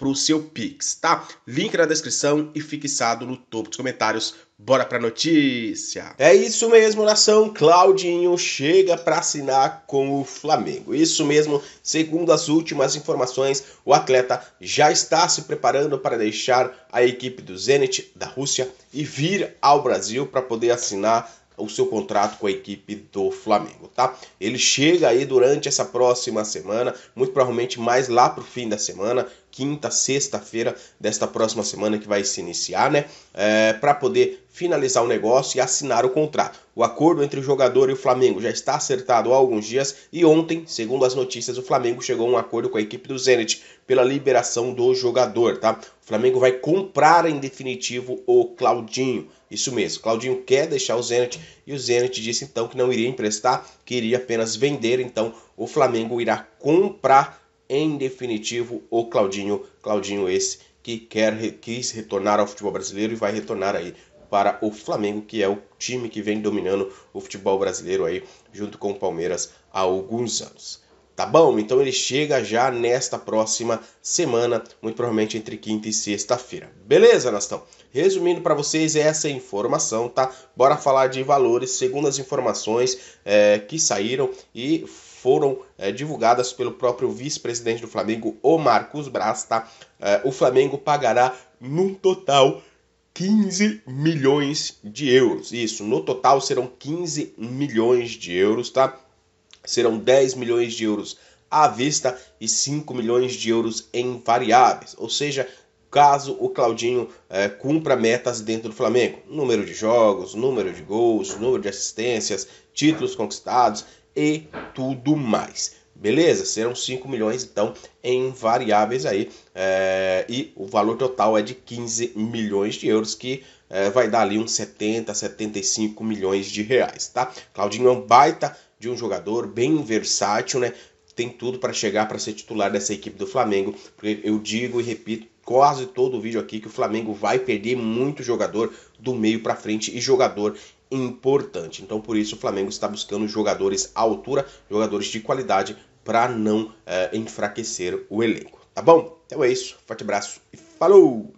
para o seu Pix, tá? Link na descrição e fixado no topo dos comentários. Bora a notícia! É isso mesmo, nação. Claudinho chega para assinar com o Flamengo. Isso mesmo, segundo as últimas informações, o atleta já está se preparando para deixar a equipe do Zenit da Rússia e vir ao Brasil para poder assinar o seu contrato com a equipe do Flamengo, tá? Ele chega aí durante essa próxima semana, muito provavelmente mais lá pro fim da semana, quinta, sexta-feira desta próxima semana que vai se iniciar, né? É, para poder finalizar o negócio e assinar o contrato. O acordo entre o jogador e o Flamengo já está acertado há alguns dias e ontem, segundo as notícias, o Flamengo chegou a um acordo com a equipe do Zenit pela liberação do jogador, tá? O Flamengo vai comprar em definitivo o Claudinho. Isso mesmo, Claudinho quer deixar o Zenit e o Zenit disse então que não iria emprestar, que iria apenas vender, então o Flamengo irá comprar em definitivo o Claudinho, Claudinho esse que quer quis retornar ao futebol brasileiro e vai retornar aí para o Flamengo, que é o time que vem dominando o futebol brasileiro aí junto com o Palmeiras há alguns anos. Tá bom? Então ele chega já nesta próxima semana, muito provavelmente entre quinta e sexta-feira. Beleza, Nastão? Resumindo para vocês essa informação, tá? Bora falar de valores segundo as informações é, que saíram e foram é, divulgadas pelo próprio vice-presidente do Flamengo, o Marcos Braz, tá? É, o Flamengo pagará num total 15 milhões de euros. Isso, no total serão 15 milhões de euros, tá? serão 10 milhões de euros à vista e 5 milhões de euros em variáveis, ou seja, caso o Claudinho é, cumpra metas dentro do Flamengo: número de jogos, número de gols, número de assistências, títulos conquistados e tudo mais. Beleza? Serão 5 milhões então em variáveis aí. É, e o valor total é de 15 milhões de euros, que é, vai dar ali uns 70, 75 milhões de reais, tá? Claudinho é um baita de um jogador bem versátil, né? Tem tudo para chegar para ser titular dessa equipe do Flamengo, porque eu digo e repito quase todo o vídeo aqui que o Flamengo vai perder muito jogador do meio para frente e jogador importante. Então por isso o Flamengo está buscando jogadores à altura, jogadores de qualidade para não é, enfraquecer o elenco. Tá bom? Então é isso. Forte abraço e falou!